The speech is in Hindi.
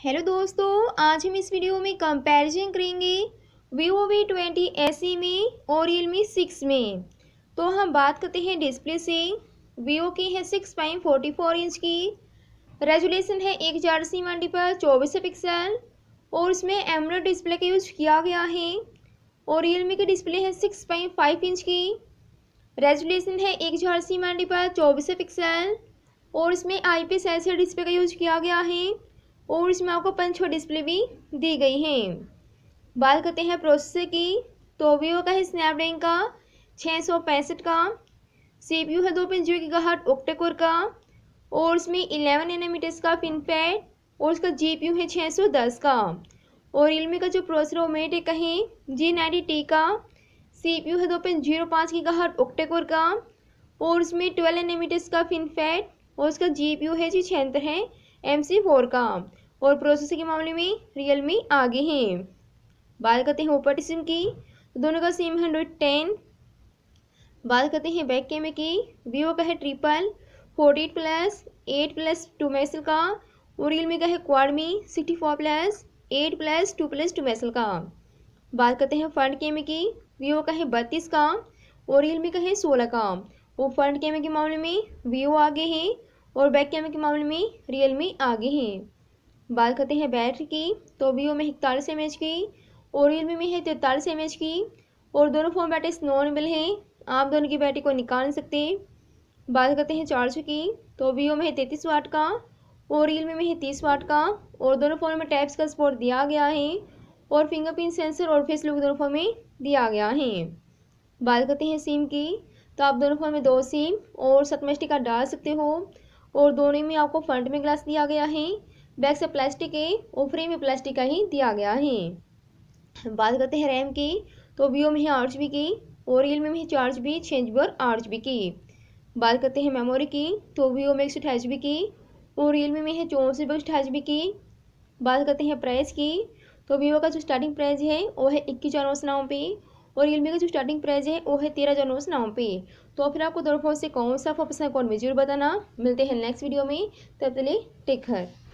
हेलो दोस्तों आज हम इस वीडियो में कंपैरिजन करेंगे वीवो वी ट्वेंटी एस में और रियल मी सिक्स में तो हम बात करते हैं डिस्प्ले से वीवो की है six point forty four inch की रेजुलेशन है एक हज़ार सी मंडी पर चौबीस पिक्सल और इसमें एमरोड डिस्प्ले का यूज किया गया है और रियल मी की डिस्प्ले है सिक्स पॉइंट फाइव इंच की रेजुलेशन है एक हज़ार सी मंडी पर चौबीस पिक्सल और इसमें आई पी एस डिस्प्ले का यूज किया गया है और इसमें आपको पंच छः डिस्प्ले भी दी गई हैं बात करते हैं प्रोसेसर की तो वीवो का है स्नैपड्रैगन का छः सौ पैंसठ का सी पी यू है दो पॉइंट जीरो की गाहट ओक्टेकोर का और इसमें इलेवन एनामीटर्स का फिनपैड और उसका जी पी यू है छः सौ दस का और रियलमी का जो प्रोसेसर वो मेटे का है जी नाइन्टी टी का सी पी यू है दो पॉइंट जीरो पाँच की गाहट ओक्टेकोर का और उसमें ट्वेल्व एनामीटर्स का फिनपैड और उसका जी पी यू है जी छिहत्तर है एम सी फोर का और प्रोसेसर के मामले में रियल मी आगे हैं बात करते हैं ऊपर सिम की तो दोनों का सिम हंड्रेड टेन बात करते हैं बैक कैमरे की वीवो का है triple forty eight plus eight plus two मैसल का और मी का है क्वाडमी sixty four plus eight plus two plus two मैसल का बात करते हैं फ्रंट कैमरे की वीवो का है बत्तीस का और रियलमी का है सोलह का और फ्रंट कैमरे के मामले में वीवो आगे है और बैक कैमरे के मामले में रियलमी आगे हैं बात करते हैं बैटरी की तो वीवो में इकतालीस एम की और रियलमी में है तैंतालीस एम की और दोनों फोन बैटरी नॉर्मल हैं आप दोनों की बैटरी को निकाल नहीं सकते बात करते हैं चार्ज की तो वीवो में है तैंतीस वाट का और रियलमी में है तीस वाट का और दोनों फ़ोन में टैप्स का सपोर्ट दिया गया है और फिंगरप्रिंट सेंसर और फेस लुक दोनों फ़ोन में दिया गया है बात करते हैं सिम की तो आप दोनों फ़ोन में दो सिम और सतमस्टी का डाल सकते हो और दोनों में आपको फ्रंट में ग्लास दिया गया है बैक से प्लास्टिक है और फ्रेम में प्लास्टिक का ही दिया गया है बात करते हैं रैम की तो वीओ में है आठ जी की और रियल में है चार जी बी छः जी बी और आठ जी की बात करते हैं मेमोरी की तो वीओ में एक सौ अठाईस जी की और रियल में है चौंसठ जी अठाईस जी की बात करते हैं प्राइस की तो वीवो का जो स्टार्टिंग प्राइस है वो है इक्कीस हजार नौ सौ नौ और रियलमी का जो स्टार्टिंग प्राइस है वो है तेरह हज़ार नौ सौ पे तो फिर आपको दोनों फोन से कौन सा फोन पसंद कौन में जरूर बताना मिलते हैं नेक्स्ट वीडियो में तब तक टेक हर